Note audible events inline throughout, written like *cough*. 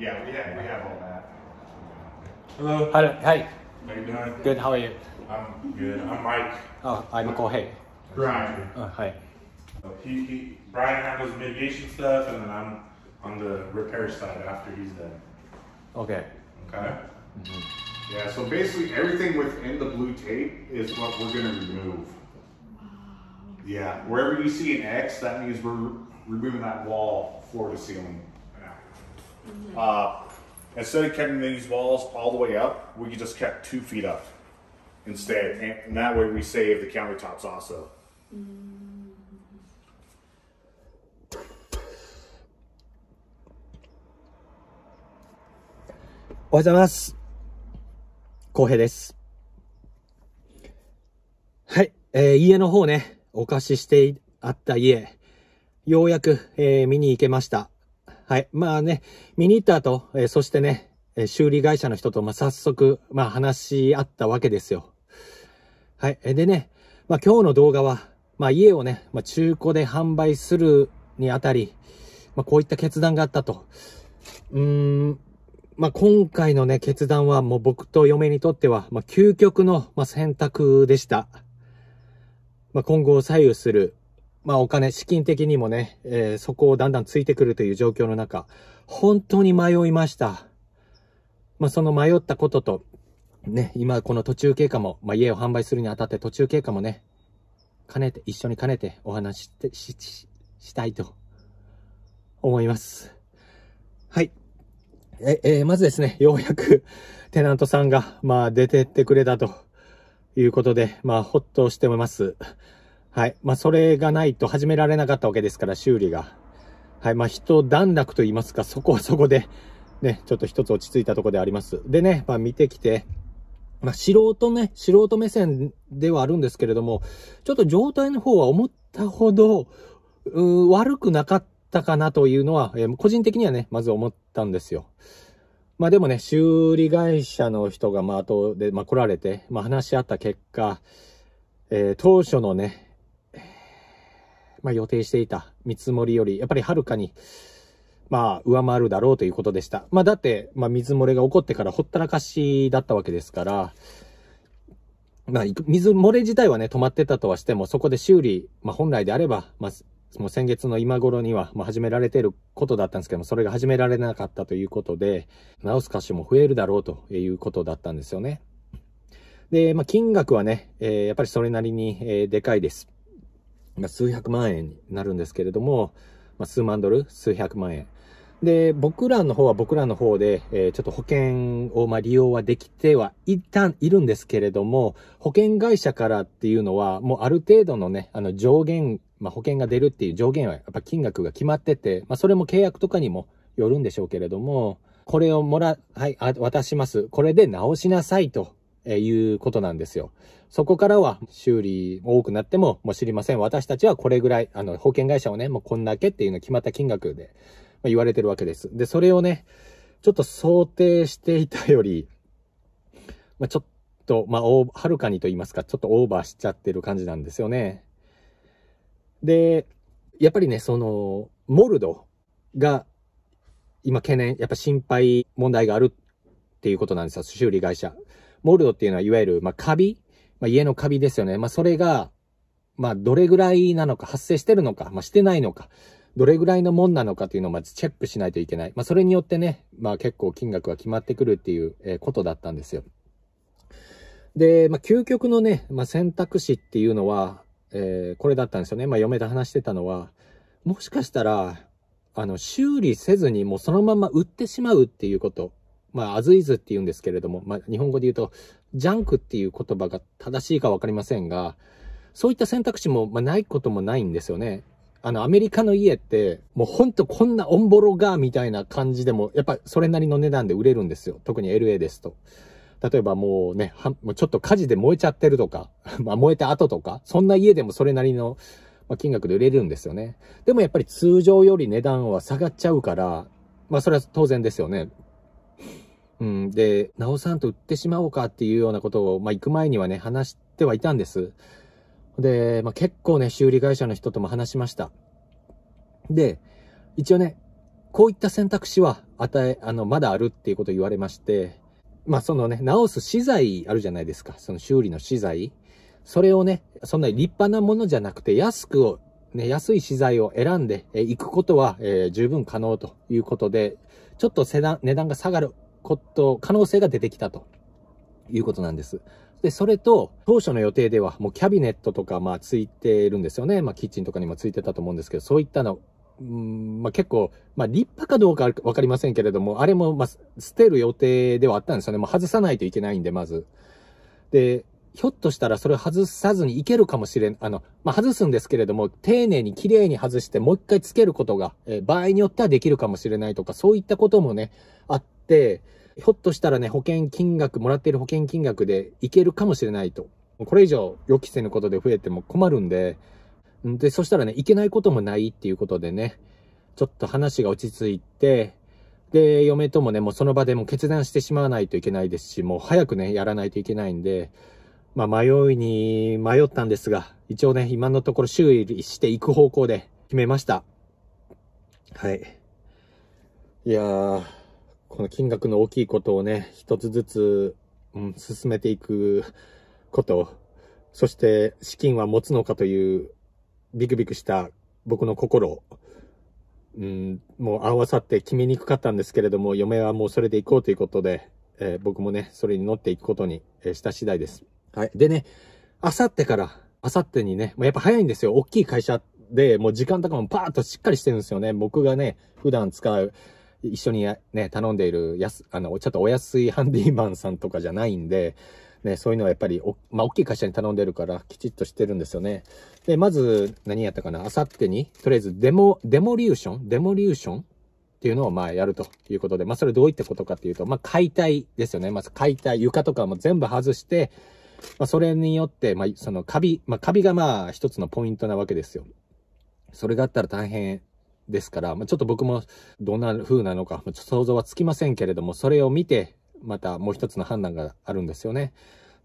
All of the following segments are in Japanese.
Yeah, we have, we have all that. Hello. Hi. you doing? Good. How are you? I'm good. I'm Mike. Oh, I'm Michael. Hey. Brian. Oh, hi. He, he, Brian handles mitigation stuff, and then I'm on the repair side after he's done. Okay. Okay. Mm -hmm. Yeah. So basically, everything within the blue tape is what we're gonna remove. Yeah. Wherever you see an X, that means we're removing that wall floor to ceiling. Mm-hmm. Uh, instead of cutting these walls all the way up, we could just cut two feet up instead, and, and that way we save the countertops also. Mm-hmm. おはようございます。浩平です。はい、えー、家の方ね、お貸ししてあった家、ようやく、えー、見に行けました。はい。まあね、見に行った後、えー、そしてね、えー、修理会社の人と、まあ、早速、まあ、話し合ったわけですよ。はい。でね、まあ、今日の動画は、まあ、家をね、まあ、中古で販売するにあたり、まあ、こういった決断があったと。うーん、まあ、今回のね、決断はもう僕と嫁にとっては、まあ、究極の、まあ、選択でした。まあ、今後を左右する、まあお金、資金的にもね、えー、そこをだんだんついてくるという状況の中、本当に迷いました。まあその迷ったことと、ね、今この途中経過も、まあ家を販売するにあたって途中経過もね、兼ねて、一緒に兼ねてお話してし、し、したいと思います。はい。え、えー、まずですね、ようやくテナントさんが、まあ出てってくれたということで、まあほっとしております。はい。まあ、それがないと始められなかったわけですから、修理が。はい。まあ、人段落と言いますか、そこは *laughs* そこで、ね、ちょっと一つ落ち着いたとこであります。でね、まあ、見てきて、まあ、素人ね、素人目線ではあるんですけれども、ちょっと状態の方は思ったほど、悪くなかったかなというのは、えー、個人的にはね、まず思ったんですよ。まあでもね、修理会社の人が、まあ後で、まあ来られて、まあ話し合った結果、えー、当初のね、まあ、予定していた見積もりより、やっぱりはるかに、まあ、上回るだろうということでした。まあ、だって、まあ、水漏れが起こってからほったらかしだったわけですから、まあ、水漏れ自体はね、止まってたとはしても、そこで修理、まあ、本来であれば、まあ、もう先月の今頃には、まあ、始められてることだったんですけども、それが始められなかったということで、直す箇所も増えるだろうということだったんですよね。で、まあ、金額はね、えー、やっぱりそれなりに、えー、でかいです。ま数百万円になるんですけれども、まあ、数万ドル、数百万円。で、僕らの方は僕らの方で、えー、ちょっと保険を、まあ、利用はできてはいたん、いるんですけれども、保険会社からっていうのは、もうある程度のね、あの上限、まあ、保険が出るっていう上限はやっぱ金額が決まってて、まあ、それも契約とかにもよるんでしょうけれども、これをもら、はい、あ渡します。これで直しなさいということなんですよ。そこからは修理多くなっても、もう知りません。私たちはこれぐらい、あの、保険会社をね、もうこんだけっていうの決まった金額で、ま言われてるわけです。で、それをね、ちょっと想定していたより、まあ、ちょっと、まあ、はるかにと言いますか、ちょっとオーバーしちゃってる感じなんですよね。で、やっぱりね、その、モルドが、今懸念、やっぱ心配問題があるっていうことなんですよ、修理会社。モルドっていうのは、いわゆる、まあ、カビまあ、家のカビですよね。まあ、それが、まあ、どれぐらいなのか、発生してるのか、まあ、してないのか、どれぐらいのもんなのかというのをまずチェックしないといけない。まあ、それによってね、まあ、結構金額が決まってくるっていう、えことだったんですよ。で、まあ、究極のね、まあ、選択肢っていうのは、えー、これだったんですよね。まあ、嫁と話してたのは、もしかしたら、あの、修理せずにもうそのまま売ってしまうっていうこと。まあ、アズイズって言うんですけれども、まあ、日本語で言うと、ジャンクっていう言葉が正しいかわかりませんが、そういった選択肢も、まあ、ないこともないんですよね。あの、アメリカの家って、もうほんとこんなオンボロガーみたいな感じでも、やっぱそれなりの値段で売れるんですよ。特に LA ですと。例えばもうね、はもうちょっと火事で燃えちゃってるとか、*laughs* まあ燃えた後とか、そんな家でもそれなりの、まあ、金額で売れるんですよね。でもやっぱり通常より値段は下がっちゃうから、まあそれは当然ですよね。うん、で、なおさんと売ってしまおうかっていうようなことを、まあ、行く前にはね、話してはいたんです。で、まあ、結構ね、修理会社の人とも話しました。で、一応ね、こういった選択肢は与え、あの、まだあるっていうことを言われまして、まあ、そのね、直す資材あるじゃないですか。その修理の資材。それをね、そんなに立派なものじゃなくて、安くを、ね、安い資材を選んでいくことは、えー、十分可能ということで、ちょっと値段が下がること、可能性が出てきたということなんです。で、それと、当初の予定では、もうキャビネットとか、まあ、ついてるんですよね。まあ、キッチンとかにもついてたと思うんですけど、そういったの、うんまあ、結構、まあ、立派かどうかわかりませんけれども、あれも、まあ、捨てる予定ではあったんですよね。もう外さないといけないんで、まず。で、ひょっとしたらそれ外さずにいけるかもしれん。あの、まあ、外すんですけれども、丁寧に綺麗に外してもう一回つけることが、えー、場合によってはできるかもしれないとか、そういったこともね、あっ、ひょっとしたらね、保険金額、もらっている保険金額でいけるかもしれないと。これ以上予期せぬことで増えても困るんで、で、そしたらね、いけないこともないっていうことでね、ちょっと話が落ち着いて、で、嫁ともね、もうその場でも決断してしまわないといけないですし、もう早くね、やらないといけないんで、まあ迷いに迷ったんですが、一応ね、今のところ修理していく方向で決めました。はい。いやー、この金額の大きいことをね、一つずつ、うん、進めていくこと、そして資金は持つのかというビクビクした僕の心、うん、もう合わさって決めにくかったんですけれども、嫁はもうそれで行こうということで、えー、僕もね、それに乗っていくことにした次第です。はい。でね、あさってから、あさってにね、まやっぱ早いんですよ。大きい会社で、もう時間とかもパーッとしっかりしてるんですよね。僕がね、普段使う、一緒にね、頼んでいる、やす、あの、ちょっとお安いハンディマンさんとかじゃないんで、ね、そういうのはやっぱりお、まあ、大きい会社に頼んでるから、きちっとしてるんですよね。で、まず、何やったかな、あさってに、とりあえず、デモ、デモリューションデモリューションっていうのをまあやるということで、まあそれどういったことかっていうと、まあ解体ですよね。まず解体、床とかも全部外して、まあそれによって、まそのカビ、まあカビがまあ一つのポイントなわけですよ。それがあったら大変ですから、まあ、ちょっと僕もどんな風なのか、ま想像はつきませんけれども、それを見て、またもう一つの判断があるんですよね。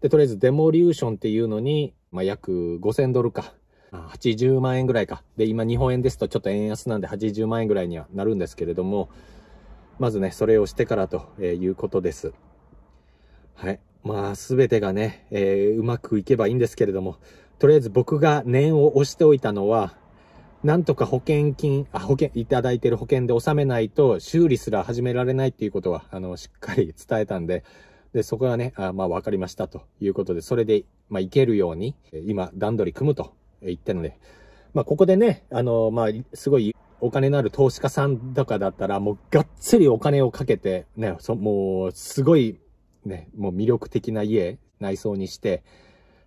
で、とりあえずデモリューションっていうのに、まあ、約5000ドルか、80万円ぐらいか。で、今日本円ですとちょっと円安なんで80万円ぐらいにはなるんですけれども、まずね、それをしてからということです。はい。まあ、すべてがね、えー、うまくいけばいいんですけれども、とりあえず僕が念を押しておいたのは、なんとか保険金、あ、保険、いただいてる保険で納めないと、修理すら始められないっていうことは、あの、しっかり伝えたんで、で、そこはね、あまあ、わかりましたということで、それで、まあ、いけるように、今、段取り組むと言ったので、まあ、ここでね、あの、まあ、すごい、お金のある投資家さんとかだったら、もう、がっつりお金をかけて、ね、そもう、すごい、ね、もう魅力的な家、内装にして、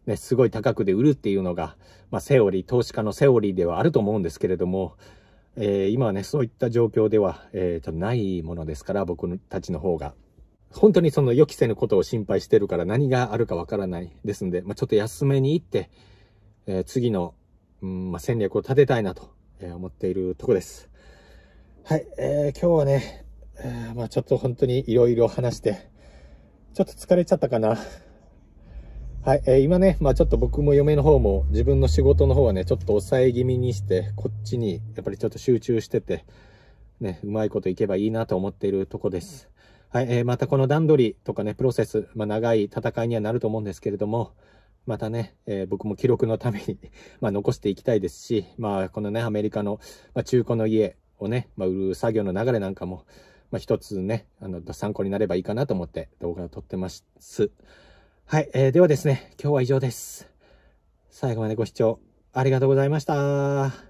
ね、すごい高くで売るっていうのが、まあ、セオリー、投資家のセオリーではあると思うんですけれども、えー、今はね、そういった状況では、えー、とないものですから、僕たちの方が。本当にその予期せぬことを心配してるから何があるかわからないですんで、まあ、ちょっと安めに行って、えー、次の、うんまあ、戦略を立てたいなと思っているとこです。はい、えー、今日はね、えー、まあ、ちょっと本当にいろいろ話して、ちょっと疲れちゃったかな。はい、えー、今ね、まあちょっと僕も嫁の方も自分の仕事の方はね、ちょっと抑え気味にして、こっちにやっぱりちょっと集中してて、ね、うまいこといけばいいなと思っているとこです。はい、えー、またこの段取りとかね、プロセス、まあ長い戦いにはなると思うんですけれども、またね、えー、僕も記録のために *laughs* ま残していきたいですし、まあこのね、アメリカの、まあ、中古の家をね、まあ、売る作業の流れなんかも、まあ、一つね、あの、参考になればいいかなと思って動画を撮ってます。はい、えー、ではですね、今日は以上です。最後までご視聴ありがとうございました。